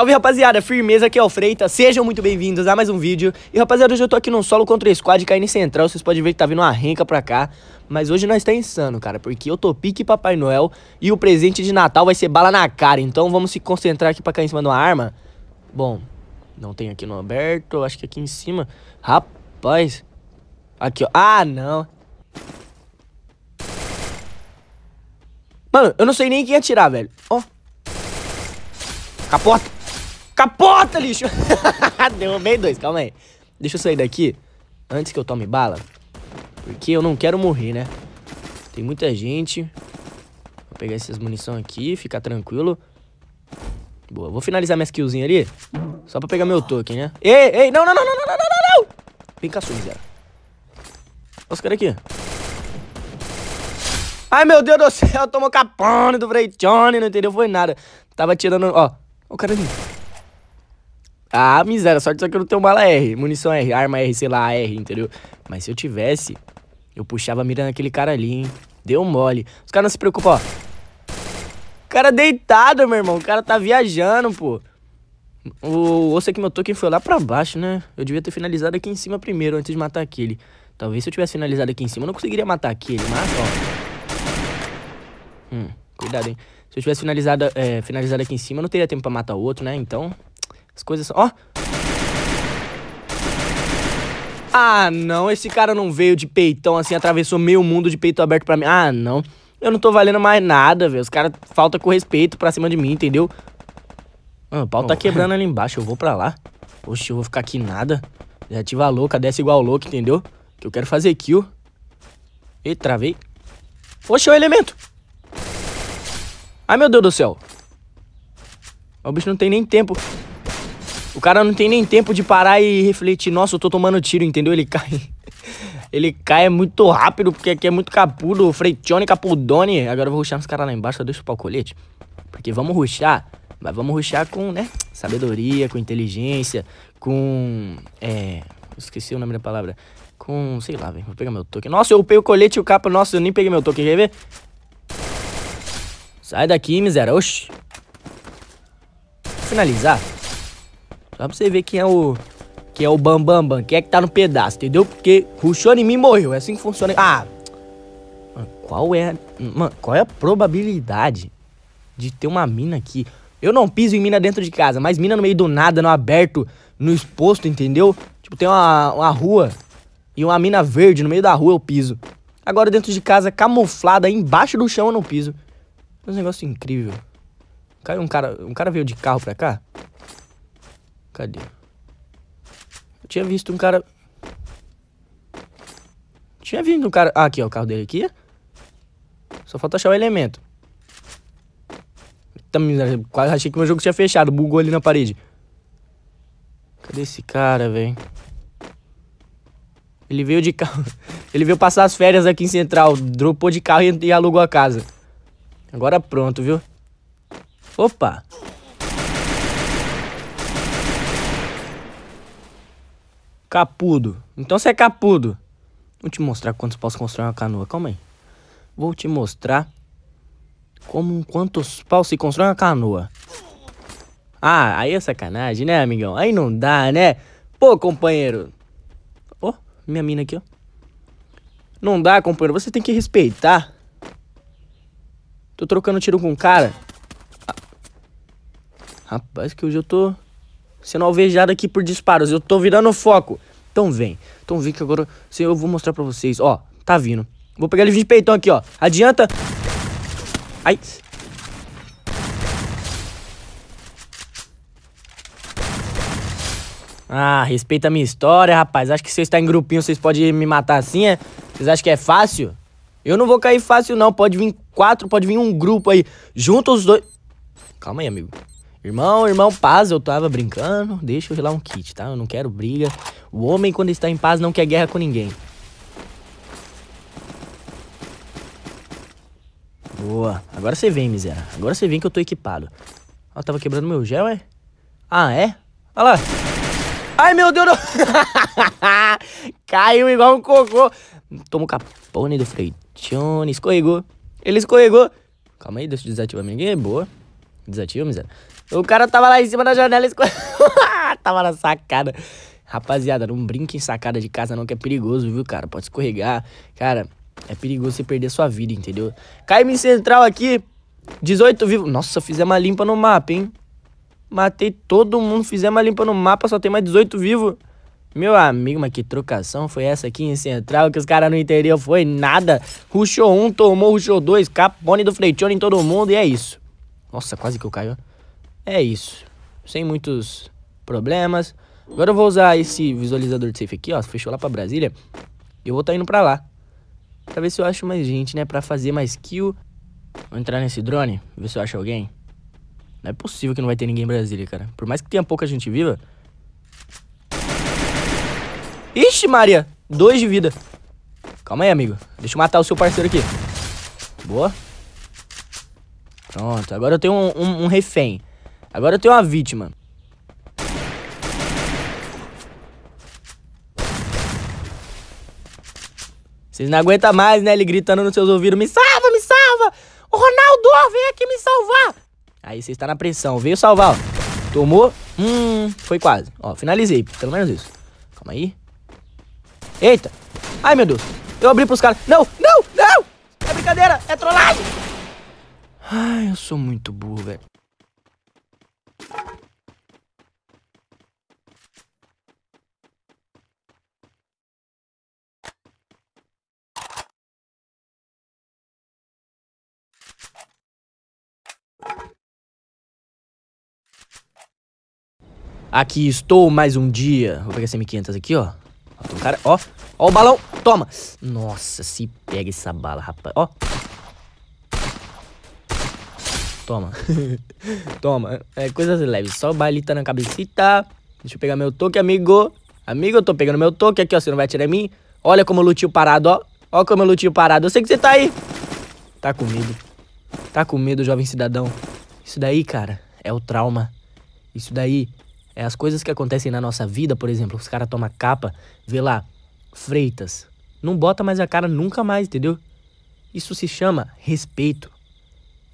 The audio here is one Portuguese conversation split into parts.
Salve rapaziada, firmeza aqui é o Freitas, sejam muito bem-vindos a mais um vídeo E rapaziada, hoje eu tô aqui num solo contra o squad KN Central, vocês podem ver que tá vindo uma renca pra cá Mas hoje nós tá insano, cara, porque eu tô pique Papai Noel E o presente de Natal vai ser bala na cara, então vamos se concentrar aqui pra cair em cima de uma arma Bom, não tem aqui no aberto, acho que aqui em cima Rapaz, aqui ó, ah não Mano, eu não sei nem quem atirar, velho Ó oh. Capota Capota, lixo! Derrubei dois, calma aí. Deixa eu sair daqui antes que eu tome bala. Porque eu não quero morrer, né? Tem muita gente. Vou pegar essas munição aqui, ficar tranquilo. Boa, vou finalizar minha skillzinha ali. Só pra pegar meu token, né? Ei, ei, não, não, não, não, não, não, não, não! Vem cá, sua miséria. Olha os caras aqui. Ai, meu Deus do céu, tomou capone do Freitone, não entendeu? Foi nada. Tava tirando... Ó, ó o cara ali. Ah, miséria, sorte só que eu não tenho bala R, munição R, arma R, sei lá, R, entendeu? Mas se eu tivesse, eu puxava a mira naquele cara ali, hein? Deu mole. Os caras não se preocupam, ó. O cara deitado, meu irmão. O cara tá viajando, pô. O osso que meu token foi lá pra baixo, né? Eu devia ter finalizado aqui em cima primeiro, antes de matar aquele. Talvez se eu tivesse finalizado aqui em cima, eu não conseguiria matar aquele, mas, ó. Hum, cuidado, hein? Se eu tivesse finalizado, é, finalizado aqui em cima, eu não teria tempo pra matar o outro, né? Então, as coisas são. Ó. Ah, não, esse cara não veio de peitão assim, atravessou meio mundo de peito aberto pra mim. Ah, não. Eu não tô valendo mais nada, velho. Os caras falta com respeito pra cima de mim, entendeu? Mano, ah, o pau tá quebrando ali embaixo, eu vou pra lá. Oxe, eu vou ficar aqui nada. Já ativa a louca, desce igual louco, entendeu? Que eu quero fazer kill. E travei. Oxe, é o elemento. Ai, meu Deus do céu. O bicho não tem nem tempo. O cara não tem nem tempo de parar e refletir, nossa, eu tô tomando tiro, entendeu? Ele cai. Ele cai muito rápido, porque aqui é muito capudo, Freitione, Capudone. Agora eu vou ruxar nos caras lá embaixo, eu deixo o colete. Porque vamos ruxar, mas vamos ruxar com, né, sabedoria, com inteligência, com, é, esqueci o nome da palavra. Com, sei lá, velho, vou pegar meu toque. Nossa, eu peguei o colete e o capa, nossa, eu nem peguei meu toque, quer ver? Sai daqui, miséria, oxi. Vou finalizar. Só pra você ver quem é o. Quem é o Bambambam. Bam, bam, quem é que tá no pedaço, entendeu? Porque ruxou em mim morreu. É assim que funciona. Ah! Mano, qual é. Mano, qual é a probabilidade de ter uma mina aqui? Eu não piso em mina dentro de casa, mas mina no meio do nada, no aberto, no exposto, entendeu? Tipo, tem uma, uma rua e uma mina verde no meio da rua eu piso. Agora dentro de casa, camuflada, embaixo do chão eu não piso. É um negócio incrível. Um cara, um cara veio de carro pra cá? Cadê? Eu tinha visto um cara... Tinha vindo um cara... Ah, aqui, ó, o carro dele aqui. Só falta achar o elemento. Também, né, quase achei que meu jogo tinha fechado. Bugou ali na parede. Cadê esse cara, velho? Ele veio de carro. Ele veio passar as férias aqui em Central. Dropou de carro e, e alugou a casa. Agora pronto, viu? Opa! Capudo. Então você é capudo. Vou te mostrar quantos paus constrói uma canoa. Calma aí. Vou te mostrar como quantos paus se constrói uma canoa. Ah, aí é sacanagem, né, amigão? Aí não dá, né? Pô, companheiro. Ó, oh, minha mina aqui, ó. Não dá, companheiro. Você tem que respeitar. Tô trocando tiro com o cara. Ah. Rapaz, que hoje eu tô sendo alvejado aqui por disparos. Eu tô virando foco. Então vem. Então vem que agora eu vou mostrar pra vocês. Ó, tá vindo. Vou pegar ele de peitão aqui, ó. Adianta. Ai. Ah, respeita a minha história, rapaz. Acho que você está em grupinho, vocês podem me matar assim, é? Vocês acham que é fácil? Eu não vou cair fácil, não. Pode vir quatro, pode vir um grupo aí. Junta os dois. Calma aí, amigo. Irmão, irmão, paz, eu tava brincando. Deixa eu rilar um kit, tá? Eu não quero briga. O homem, quando está em paz, não quer guerra com ninguém. Boa. Agora você vem, miséria. Agora você vem que eu tô equipado. Ó, tava quebrando meu gel, é? Ah, é? Olha lá. Ai, meu Deus do... Caiu igual um cocô. o capone do Freitione. Escorregou. Ele escorregou. Calma aí, deixa eu desativar minha game. Boa. Desativa, miséria. O cara tava lá em cima da janela e tava na sacada. Rapaziada, não brinque em sacada de casa não, que é perigoso, viu, cara? Pode escorregar. Cara, é perigoso você perder sua vida, entendeu? Caime Central aqui, 18 vivo. Nossa, fizemos uma limpa no mapa, hein? Matei todo mundo, fizemos uma limpa no mapa, só tem mais 18 vivo. Meu amigo, mas que trocação foi essa aqui em Central, que os caras não entenderam, foi nada. Ruxou um, tomou, ruxou dois, capone do freitone em todo mundo, e é isso. Nossa, quase que eu caio, ó é isso. Sem muitos problemas. Agora eu vou usar esse visualizador de safe aqui, ó. Fechou lá pra Brasília. E eu vou estar tá indo pra lá. Pra ver se eu acho mais gente, né? Pra fazer mais kill. Vou entrar nesse drone, ver se eu acho alguém. Não é possível que não vai ter ninguém em Brasília, cara. Por mais que tenha pouca gente viva. Ixi, Maria! Dois de vida. Calma aí, amigo. Deixa eu matar o seu parceiro aqui. Boa. Pronto, agora eu tenho um, um, um refém. Agora eu tenho uma vítima. Vocês não aguentam mais, né? Ele gritando nos seus ouvidos: Me salva, me salva! O Ronaldo, vem aqui me salvar! Aí você está na pressão, veio salvar, ó. Tomou. Hum, foi quase. Ó, finalizei, pelo menos isso. Calma aí. Eita! Ai, meu Deus! Eu abri pros caras. Não, não, não! É brincadeira, é trollagem! Ai, eu sou muito burro, velho. Aqui estou mais um dia. Vou pegar esse M500 aqui, ó. Ó, cara, ó. Ó o balão. Toma. Nossa, se pega essa bala, rapaz. Ó. Toma. Toma. É, coisas leves. Só balita tá na cabecita. Deixa eu pegar meu toque, amigo. Amigo, eu tô pegando meu toque aqui, ó. Você não vai atirar em mim. Olha como eu lutinho parado, ó. Olha como eu lutinho parado. Eu sei que você tá aí. Tá com medo. Tá com medo, jovem cidadão. Isso daí, cara, é o trauma. Isso daí é as coisas que acontecem na nossa vida, por exemplo, os caras tomam capa, vê lá, Freitas. Não bota mais a cara nunca mais, entendeu? Isso se chama respeito.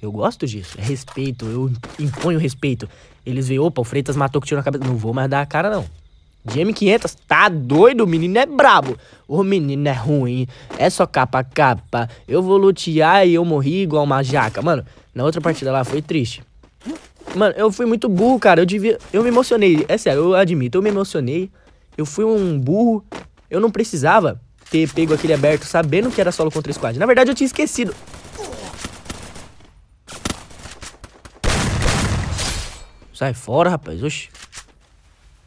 Eu gosto disso, é respeito, eu imponho respeito. Eles veem, opa, o Freitas matou que tirou na cabeça. Não vou mais dar a cara, não. GM500, tá doido? O menino é brabo. O menino é ruim. É só capa a capa. Eu vou lutear e eu morri igual uma jaca. Mano, na outra partida lá foi triste. Mano, eu fui muito burro, cara. Eu devia. Eu me emocionei. É sério, eu admito, eu me emocionei. Eu fui um burro. Eu não precisava ter pego aquele aberto sabendo que era solo contra squad. Na verdade, eu tinha esquecido. Sai fora, rapaz. Oxi.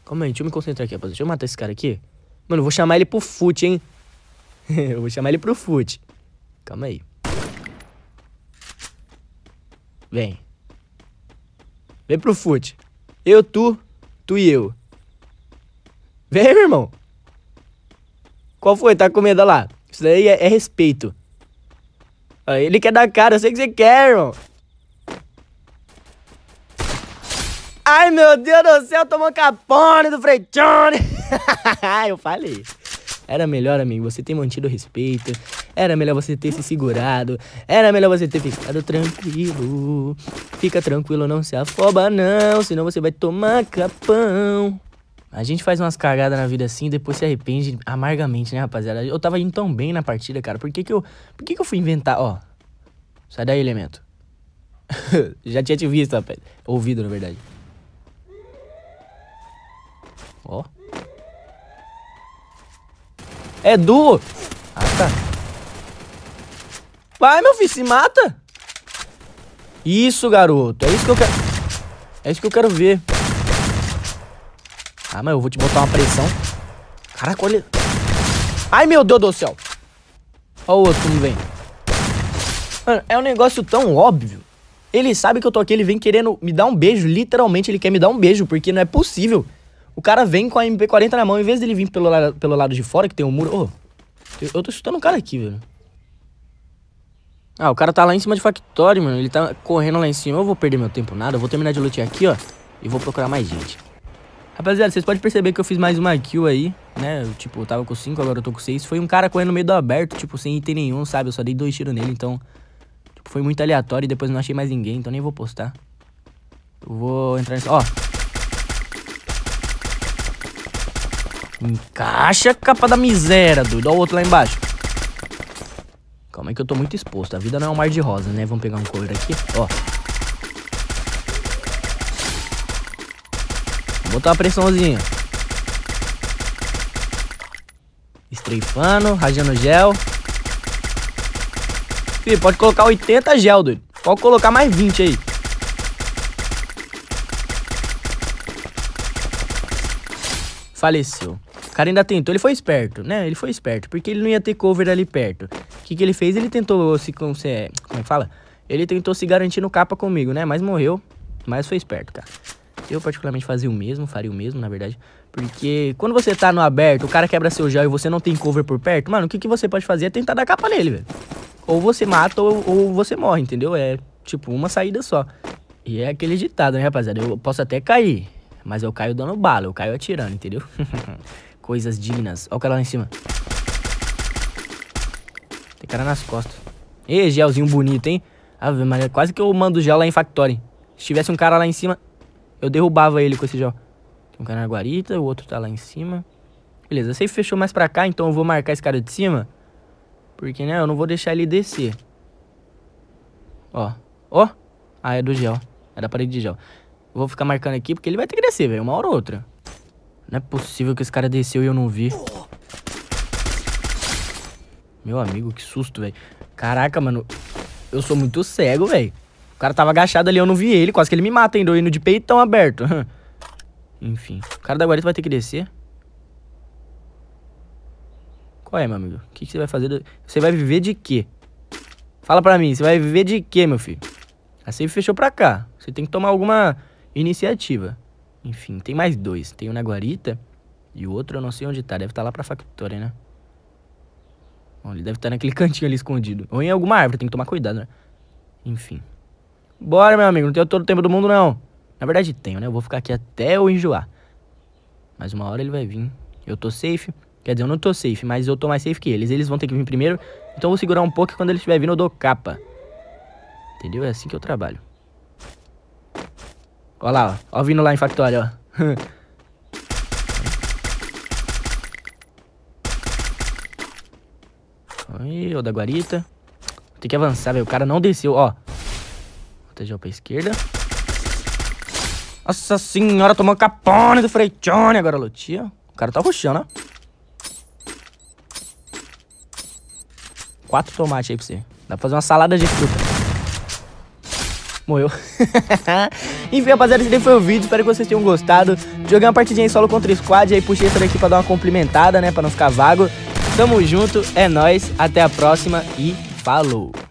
Calma aí, deixa eu me concentrar aqui, rapaz. Deixa eu matar esse cara aqui. Mano, eu vou chamar ele pro fute, hein? eu vou chamar ele pro fute. Calma aí. Vem. Vem pro fute. Eu, tu, tu e eu. Vem, meu irmão. Qual foi? Tá com medo Olha lá? Isso daí é, é respeito. ele quer dar cara, eu sei que você quer, irmão. Ai, meu Deus do céu, tomou capone do Freitone. eu falei. Era melhor, amigo, você ter mantido o respeito. Era melhor você ter se segurado. Era melhor você ter ficado tranquilo. Fica tranquilo, não se afoba, não. Senão você vai tomar capão. A gente faz umas cagadas na vida assim e depois se arrepende amargamente, né, rapaziada? Eu tava indo tão bem na partida, cara. Por que que eu, por que que eu fui inventar? Ó, sai daí, elemento. Já tinha te visto, rapaz. Ouvido, na verdade. Ó. É duo. Ah, tá. Vai, meu filho, se mata. Isso, garoto. É isso que eu quero... É isso que eu quero ver. Ah, mas eu vou te botar uma pressão. Caraca, olha... Ai, meu Deus do céu. Olha o outro como vem. Mano, é um negócio tão óbvio. Ele sabe que eu tô aqui, ele vem querendo me dar um beijo. Literalmente, ele quer me dar um beijo, porque não é possível. O cara vem com a MP40 na mão, em vez dele vir pelo, pelo lado de fora, que tem um muro. Oh, eu, eu tô escutando um cara aqui, velho. Ah, o cara tá lá em cima de Factory, mano. Ele tá correndo lá em cima. Eu vou perder meu tempo nada. Eu vou terminar de lutear aqui, ó. E vou procurar mais gente. Rapaziada, vocês podem perceber que eu fiz mais uma kill aí, né? Eu, tipo, eu tava com 5, agora eu tô com 6. Foi um cara correndo no meio do aberto, tipo, sem item nenhum, sabe? Eu só dei dois tiros nele, então... Tipo, foi muito aleatório e depois não achei mais ninguém, então nem vou postar. Eu vou entrar nesse... Ó, Encaixa, capa da miséria, doido. Olha o outro lá embaixo. Calma aí que eu tô muito exposto. A vida não é um mar de rosa, né? Vamos pegar um couro aqui, ó. Vou botar uma pressãozinha. Estreifando, rajando gel. Filho, pode colocar 80 gel, doido. Pode colocar mais 20 aí. Faleceu cara ainda tentou, ele foi esperto, né? Ele foi esperto, porque ele não ia ter cover ali perto. O que, que ele fez? Ele tentou se. Como, se, é, como é fala? Ele tentou se garantir no capa comigo, né? Mas morreu. Mas foi esperto, cara. Eu, particularmente, fazia o mesmo, faria o mesmo, na verdade. Porque quando você tá no aberto, o cara quebra seu gel e você não tem cover por perto, mano, o que, que você pode fazer é tentar dar capa nele, velho. Ou você mata ou, ou você morre, entendeu? É tipo uma saída só. E é aquele ditado, né, rapaziada? Eu posso até cair, mas eu caio dando bala, eu caio atirando, entendeu? Coisas dignas. Olha o cara lá em cima. Tem cara nas costas. Ê, gelzinho bonito, hein? Ave Maria, quase que eu mando gel lá em Factory. Se tivesse um cara lá em cima, eu derrubava ele com esse gel. Tem um cara na guarita, o outro tá lá em cima. Beleza, você fechou mais pra cá, então eu vou marcar esse cara de cima. Porque, né, eu não vou deixar ele descer. Ó. Ó. Ah, é do gel. É da parede de gel. vou ficar marcando aqui porque ele vai ter que descer, velho. Uma hora ou outra. Não é possível que esse cara desceu e eu não vi. Meu amigo, que susto, velho. Caraca, mano. Eu sou muito cego, velho. O cara tava agachado ali, eu não vi ele. Quase que ele me mata, ainda indo de peitão aberto. Enfim. O cara da guarita vai ter que descer. Qual é, meu amigo? O que, que, você vai fazer? Do... Você vai viver de quê? Fala pra mim, você vai viver de quê, meu filho? A assim safe fechou pra cá. Você tem que tomar alguma iniciativa. Enfim, tem mais dois. Tem um na Guarita e o outro eu não sei onde tá. Deve estar tá lá pra factória, né? Bom, ele deve estar tá naquele cantinho ali escondido. Ou em alguma árvore, tem que tomar cuidado, né? Enfim. Bora, meu amigo. Não tenho todo o tempo do mundo, não. Na verdade, tenho, né? Eu vou ficar aqui até eu enjoar. Mas uma hora ele vai vir. Eu tô safe. Quer dizer, eu não tô safe, mas eu tô mais safe que eles. Eles vão ter que vir primeiro. Então eu vou segurar um pouco e quando ele estiver vindo eu dou capa. Entendeu? É assim que eu trabalho. Olha lá, ó. Ó vindo lá em factória, ó. Aí, o da guarita. Tem que avançar, velho. O cara não desceu, ó. Protegeu pra esquerda. Nossa senhora, tomou capone do Freitione. Agora, Lutia. O cara tá roxando. ó. Quatro tomates aí pra você. Dá pra fazer uma salada de fruta. Morreu. Enfim, rapaziada, esse daí foi o vídeo. Espero que vocês tenham gostado. Joguei uma partidinha em solo contra squad. Aí puxei essa daqui pra dar uma complementada, né? Pra não ficar vago. Tamo junto, é nóis. Até a próxima e falou!